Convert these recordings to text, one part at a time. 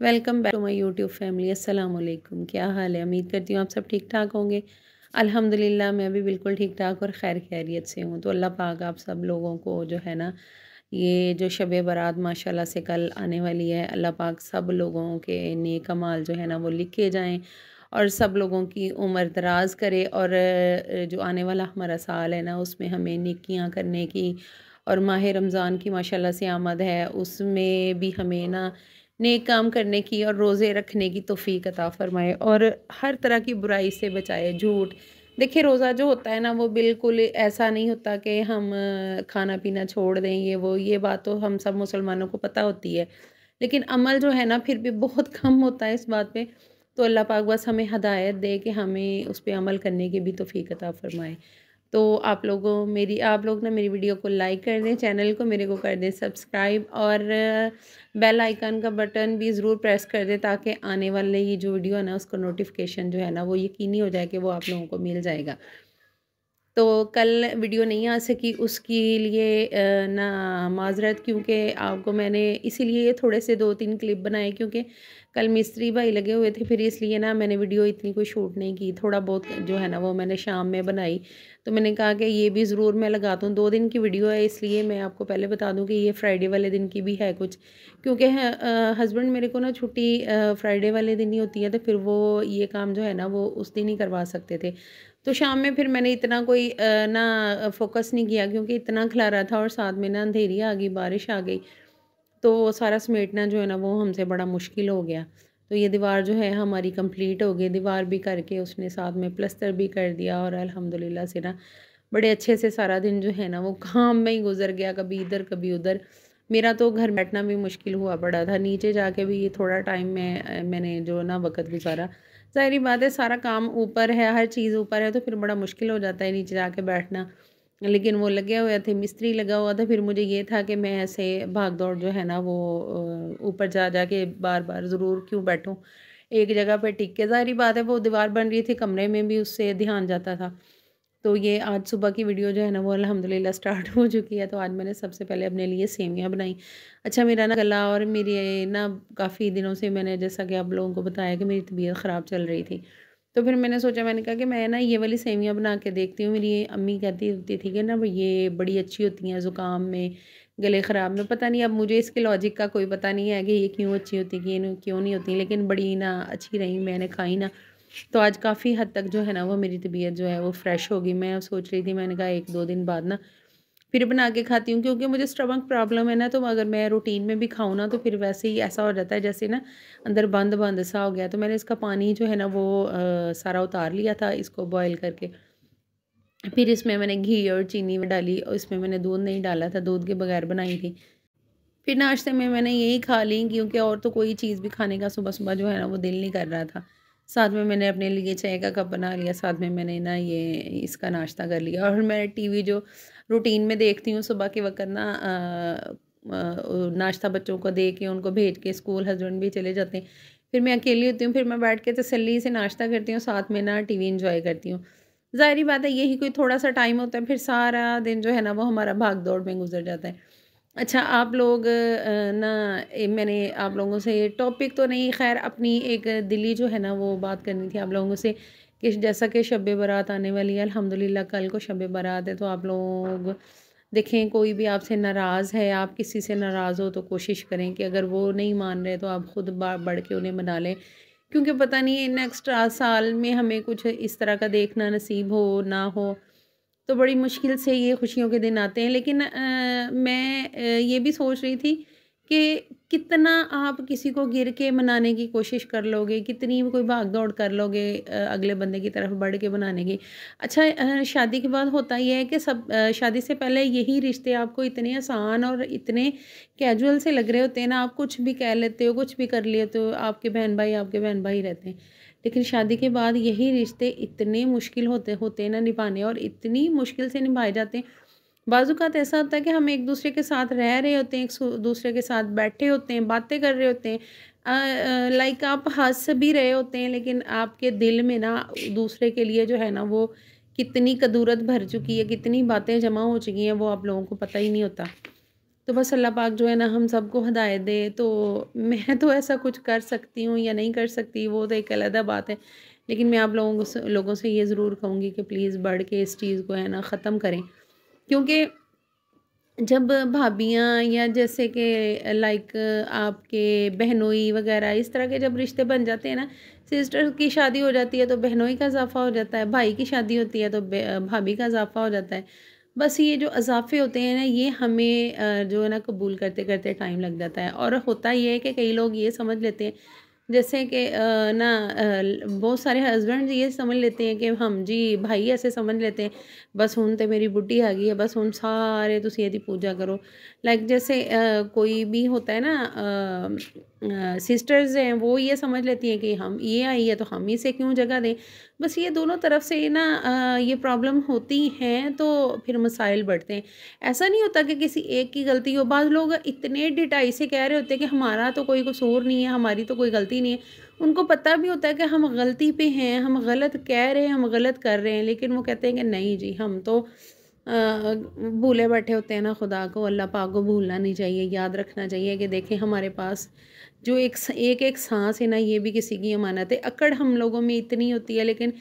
welcome back to my YouTube family अस्सलाम वालेकुम क्या हाल है उम्मीद करती हूँ आप सब ठीक ठाक होंगे अल्हम्दुलिल्लाह मैं भी बिल्कुल ठीक ठाक और खैर खैरियत से हूँ तो अल्लाह पाक आप सब लोगों को जो है ना ये जो शब बारात माशाल्लाह से कल आने वाली है अल्लाह पाक सब लोगों के नेकमाल कमाल जो है ना वो लिखे जाएँ और सब लोगों की उम्र दराज करे और जो आने वाला हमारा साल है ना उसमें हमें निकियाँ करने की और माह रमज़ान की माशाल्लाह से आमद है उसमें भी हमें ना नेक काम करने की और रोज़े रखने की तोफ़ी अता फ़रमाए और हर तरह की बुराई से बचाए झूठ देखिए रोज़ा जो होता है ना वो बिल्कुल ऐसा नहीं होता कि हम खाना पीना छोड़ दें ये वो ये बात तो हम सब मुसलमानों को पता होती है लेकिन अमल जो है ना फिर भी बहुत कम होता है इस बात पे तो अल्लाह पाक बस हमें हदायत दे कि हमें उस पर अमल करने की भी तोफ़ी अता फ़रमाए तो आप लोगों मेरी आप लोग ना मेरी वीडियो को लाइक कर दें चैनल को मेरे को कर दें सब्सक्राइब और बेल आइकन का बटन भी ज़रूर प्रेस कर दें ताकि आने वाले ये जो वीडियो है ना उसका नोटिफिकेशन जो है ना वो यकीनी हो जाए कि वो आप लोगों को मिल जाएगा तो कल वीडियो नहीं आ सकी उसके लिए ना माजरत क्योंकि आपको मैंने इसीलिए थोड़े से दो तीन क्लिप बनाए क्योंकि कल मिस्त्री भाई लगे हुए थे फिर इसलिए ना मैंने वीडियो इतनी कोई शूट नहीं की थोड़ा बहुत जो है ना वो मैंने शाम में बनाई तो मैंने कहा कि ये भी ज़रूर मैं लगाता हूँ दो दिन की वीडियो है इसलिए मैं आपको पहले बता दूँ कि ये फ्राइडे वाले दिन की भी है कुछ क्योंकि हस्बैंड मेरे को ना छुट्टी फ्राइडे वाले दिन ही होती है तो फिर वो ये काम जो है ना वो उस दिन ही करवा सकते थे तो शाम में फिर मैंने इतना कोई ना फोकस नहीं किया क्योंकि इतना खिला रहा था और साथ में ना अंधेरी आ गई बारिश आ गई तो वो सारा समेटना जो है ना वो हमसे बड़ा मुश्किल हो गया तो ये दीवार जो है हमारी कंप्लीट हो गई दीवार भी करके उसने साथ में प्लस्तर भी कर दिया और अल्हम्दुलिल्लाह से ना बड़े अच्छे से सारा दिन जो है ना वो काम में ही गुजर गया कभी इधर कभी उधर मेरा तो घर बैठना भी मुश्किल हुआ पड़ा था नीचे जाके भी थोड़ा टाइम में मैंने जो ना वक़्त गुजारा ज़ाहरी बात है सारा काम ऊपर है हर चीज़ ऊपर है तो फिर बड़ा मुश्किल हो जाता है नीचे जाके बैठना लेकिन वो लगे हुए थे मिस्त्री लगा हुआ था फिर मुझे ये था कि मैं ऐसे भाग दौड़ जो है ना वो ऊपर जा जा के बार बार ज़रूर क्यों बैठूँ एक जगह पर टिक के ज़ाहरी बात है वो दीवार बन रही थी कमरे में भी उससे ध्यान जाता था तो ये आज सुबह की वीडियो जो है ना वो अलहमदिल्ला स्टार्ट हो चुकी है तो आज मैंने सबसे पहले अपने लिए सेवियाँ बनाई अच्छा मेरा ना गला और मेरी ना काफ़ी दिनों से मैंने जैसा कि आप लोगों को बताया कि मेरी तबीयत ख़राब चल रही थी तो फिर मैंने सोचा मैंने कहा कि मैं ना ये वाली सेवियाँ बना के देखती हूँ मेरी अम्मी कहती होती थी कि ना ये बड़ी अच्छी होती हैं ज़ुकाम में गले ख़राब में पता नहीं अब मुझे इसके लॉजिक का कोई पता नहीं है कि ये क्यों अच्छी होती कि क्यों नहीं होती लेकिन बड़ी ना अच्छी रही मैंने खाई ना तो आज काफ़ी हद तक जो है ना वो मेरी तबीयत जो है वो फ्रेश होगी मैं सोच रही थी मैंने कहा एक दो दिन बाद ना फिर बना के खाती हूँ क्योंकि मुझे स्टमक प्रॉब्लम है ना तो अगर मैं रूटीन में भी खाऊँ ना तो फिर वैसे ही ऐसा हो जाता है जैसे ना अंदर बंद बंद सा हो गया तो मैंने इसका पानी जो है ना वो आ, सारा उतार लिया था इसको बॉयल करके फिर इसमें मैंने घी और चीनी डाली और इसमें मैंने दूध नहीं डाला था दूध के बगैर बनाई थी फिर नाश्ते में मैंने यही खा ली क्योंकि और तो कोई चीज़ भी खाने का सुबह सुबह जो है ना वो दिल नहीं कर रहा था साथ में मैंने अपने लिए चाय का कप बना लिया साथ में मैंने ना ये इसका नाश्ता कर लिया और मैं टीवी जो रूटीन में देखती हूँ सुबह के वक्त ना नाश्ता बच्चों को दे के उनको भेज के स्कूल हस्बैंड भी चले जाते हैं फिर मैं अकेली होती हूँ फिर मैं बैठ के तसली से नाश्ता करती हूँ साथ में ना टी वी करती हूँ ज़ाहरी बात है यही कोई थोड़ा सा टाइम होता है फिर सारा दिन जो है ना वो हमारा भाग दौड़ में गुजर जाता है अच्छा आप लोग ना मैंने आप लोगों से टॉपिक तो नहीं खैर अपनी एक दिली जो है ना वो बात करनी थी आप लोगों से कि जैसा कि शब बारात आने वाली है अल्हम्दुलिल्लाह कल को शब बारात है तो आप लोग देखें कोई भी आपसे नाराज़ है आप किसी से नाराज़ हो तो कोशिश करें कि अगर वो नहीं मान रहे तो आप ख़ुद बढ़ के उन्हें मना लें क्योंकि पता नहीं नेक्स्ट साल में हमें कुछ इस तरह का देखना नसीब हो ना हो तो बड़ी मुश्किल से ये खुशियों के दिन आते हैं लेकिन आ, मैं आ, ये भी सोच रही थी कि कितना आप किसी को गिर के मनाने की कोशिश कर लोगे कितनी कोई भाग दौड़ कर लोगे अगले बंदे की तरफ बढ़ के बनाने की अच्छा शादी के बाद होता यह है कि सब शादी से पहले यही रिश्ते आपको इतने आसान और इतने कैजुअल से लग रहे होते हैं ना आप कुछ भी कह लेते हो कुछ भी कर लेते हो आपके बहन भाई आपके बहन भाई रहते हैं लेकिन शादी के बाद यही रिश्ते इतने मुश्किल होते होते हैं ना निभाने और इतनी मुश्किल से निभाए जाते हैं बाज़ात तो ऐसा होता है कि हम एक दूसरे के साथ रह रहे होते हैं एक दूसरे के साथ बैठे होते हैं बातें कर रहे होते हैं लाइक आप हंस भी रहे होते हैं लेकिन आपके दिल में ना दूसरे के लिए जो है ना वो कितनी कदूरत भर चुकी है कितनी बातें जमा हो चुकी हैं वो आप लोगों को पता ही नहीं होता तो बस अल्लाह पाक जो है ना हम सबको हदायत दे तो मैं तो ऐसा कुछ कर सकती हूँ या नहीं कर सकती वो तो एक अलहदा बात है लेकिन मैं आप लोगों से लोगों से ये ज़रूर कहूँगी कि प्लीज़ बढ़ के इस चीज़ को है ना ख़त्म करें क्योंकि जब भाभियाँ या जैसे कि लाइक आपके बहनोई वगैरह इस तरह के जब रिश्ते बन जाते हैं ना सिस्टर की शादी हो जाती है तो बहनोई का इजाफा हो जाता है भाई की शादी होती है तो भाभी का इजाफा हो जाता है बस ये जो अजाफे होते हैं ना ये हमें जो है ना कबूल करते करते टाइम लग जाता है और होता ये है कि कई लोग ये समझ लेते हैं जैसे कि ना बहुत सारे हस्बैंड ये समझ लेते हैं कि हम जी भाई ऐसे समझ लेते हैं बस हूँ तो मेरी बुढ़ी आ गई है बस हूँ सारे तुम ये पूजा करो लाइक जैसे कोई भी होता है ना सिस्टर्स हैं वो ये समझ लेती हैं कि हम ये आई है तो हम ही से क्यों जगह दें बस ये दोनों तरफ से ना ये प्रॉब्लम होती हैं तो फिर मसाइल बढ़ते हैं ऐसा नहीं होता कि किसी एक की गलती हो बाद लोग इतने डिटाई से कह रहे होते हैं कि हमारा तो कोई कसूर नहीं है हमारी तो कोई गलती नहीं है उनको पता भी होता है कि हम गलती पे हैं हम गलत कह रहे हैं हम गलत कर रहे हैं लेकिन वो कहते हैं कि नहीं जी हम तो भूले बैठे होते हैं ना खुदा को अल्लाह पाक को भूलना नहीं चाहिए याद रखना चाहिए कि देखें हमारे पास जो एक एक एक सांस है ना ये भी किसी की अमानत है अकड़ हम लोगों में इतनी होती है लेकिन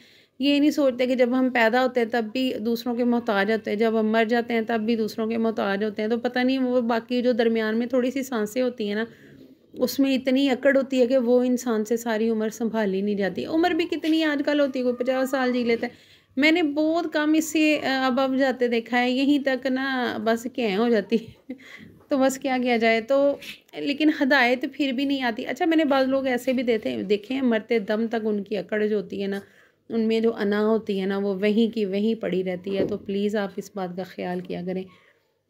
ये नहीं सोचते कि जब हम पैदा होते हैं तब भी दूसरों के मोहताज होते हैं जब हम मर जाते हैं तब भी दूसरों के मोहताज होते हैं तो पता नहीं वो बाकी जो दरमियान में थोड़ी सी सांसें होती हैं ना उसमें इतनी अकड़ होती है कि वो इंसान से सारी उम्र संभाली नहीं जाती उम्र भी कितनी आजकल होती है कोई पचास साल जी लेते हैं मैंने बहुत कम इससे अब अब जाते देखा है यहीं तक ना बस क्या हो जाती है तो बस क्या किया जाए तो लेकिन हदायत फिर भी नहीं आती अच्छा मैंने बाद लोग ऐसे भी देते देखे हैं मरते दम तक उनकी अकड़ जो होती है ना उनमें जो अना होती है ना वो वहीं की वहीं पड़ी रहती है तो प्लीज़ आप इस बात का ख्याल किया करें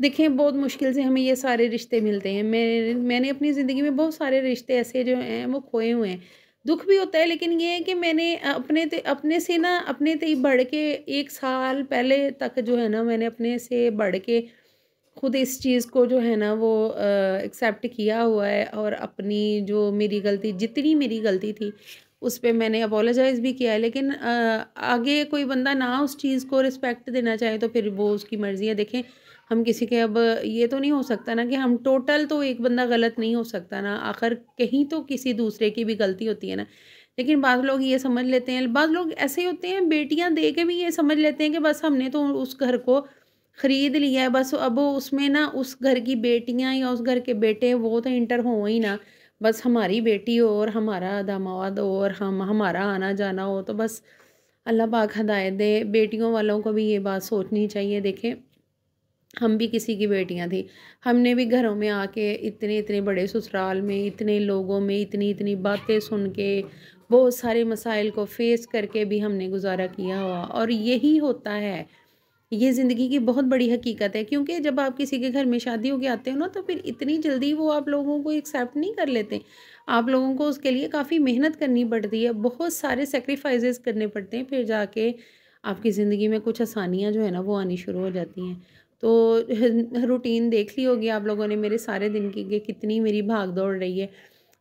देखें बहुत मुश्किल से हमें ये सारे रिश्ते मिलते हैं मेरे मैंने अपनी ज़िंदगी में बहुत सारे रिश्ते ऐसे जो हैं वो खोए हुए हैं दुख भी होता है लेकिन ये है कि मैंने अपने ते अपने से ना अपने ते ही बढ़ के एक साल पहले तक जो है ना मैंने अपने से बढ़ के खुद इस चीज़ को जो है ना वो एक्सेप्ट किया हुआ है और अपनी जो मेरी गलती जितनी मेरी गलती थी उस पर मैंने अपोलोजाइज भी किया है लेकिन आ, आगे कोई बंदा ना उस चीज़ को रिस्पेक्ट देना चाहे तो फिर वो उसकी मर्ज़ी है देखें हम किसी के अब ये तो नहीं हो सकता ना कि हम टोटल तो एक बंदा गलत नहीं हो सकता ना आखिर कहीं तो किसी दूसरे की भी गलती होती है ना लेकिन बाद लोग ये समझ लेते हैं बाद लोग ऐसे ही होते हैं बेटियां दे के भी ये समझ लेते हैं कि बस हमने तो उस घर को ख़रीद लिया है बस अब उसमें ना उस घर की बेटियां या उस घर के बेटे वो तो इंटर हो ही ना बस हमारी बेटी हो और हमारा दामाद हो और हम हमारा आना जाना हो तो बस अल्लाह पाक हदायत दे बेटियों वालों को भी ये बात सोचनी चाहिए देखें हम भी किसी की बेटियां थी हमने भी घरों में आके इतने इतने बड़े ससुराल में इतने लोगों में इतनी इतनी बातें सुन के बहुत सारे मसाइल को फेस करके भी हमने गुजारा किया हुआ और यही होता है ये ज़िंदगी की बहुत बड़ी हकीकत है क्योंकि जब आप किसी के घर में शादी होके आते हो ना तो फिर इतनी जल्दी वो आप लोगों को एक्सेप्ट नहीं कर लेते आप लोगों को उसके लिए काफ़ी मेहनत करनी पड़ती है बहुत सारे सेक्रीफाइसेस करने पड़ते हैं फिर जाके आपकी ज़िंदगी में कुछ आसानियाँ जो है ना वो आनी शुरू हो जाती हैं तो रूटीन देख ली होगी आप लोगों ने मेरे सारे दिन की कि कितनी मेरी भाग दौड़ रही है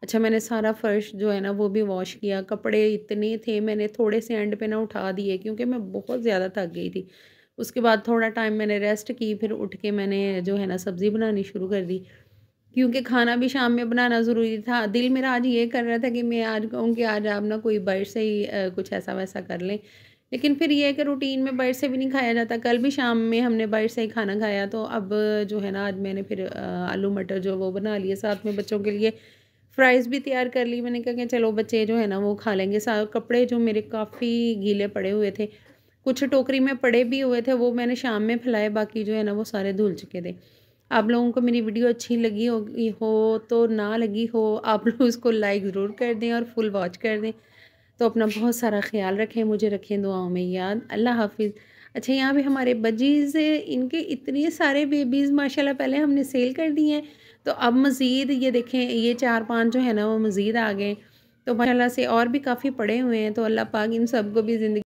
अच्छा मैंने सारा फ़र्श जो है ना वो भी वॉश किया कपड़े इतने थे मैंने थोड़े से एंड पे ना उठा दिए क्योंकि मैं बहुत ज़्यादा थक गई थी उसके बाद थोड़ा टाइम मैंने रेस्ट की फिर उठ के मैंने जो है ना सब्ज़ी बनानी शुरू कर दी क्योंकि खाना भी शाम में बनाना ज़रूरी था दिल मेरा आज ये कर रहा था कि मैं आज कहूँ कि आज आप ना कोई बर्ड से ही कुछ ऐसा वैसा कर लें लेकिन फिर ये है कि रूटीन में बाहर से भी नहीं खाया जाता कल भी शाम में हमने बाहर से ही खाना खाया तो अब जो है ना आज मैंने फिर आलू मटर जो वो बना लिए साथ में बच्चों के लिए फ्राइज़ भी तैयार कर ली मैंने कहा कि चलो बच्चे जो है ना वो खा लेंगे सारे कपड़े जो मेरे काफ़ी गीले पड़े हुए थे कुछ टोकरी में पड़े भी हुए थे वो मैंने शाम में फैलाए बाकी जो है ना वो सारे धुल चुके थे आप लोगों को मेरी वीडियो अच्छी लगी होगी हो तो ना लगी हो आप लोग उसको लाइक ज़रूर कर दें और फुल वॉच कर दें तो अपना बहुत सारा ख्याल रखें मुझे रखें दुआओं में याद अल्लाह हाफिज़ अच्छा यहाँ पे हमारे बजीज़ इनके इतने सारे बेबीज़ माशाल्लाह पहले हमने सेल कर दिए हैं तो अब मज़ीद ये देखें ये चार पांच जो है ना वो मज़ीद आ गए तो माशाल्लाह से और भी काफ़ी पड़े हुए हैं तो अल्लाह पाक इन सब को भी ज़िंदगी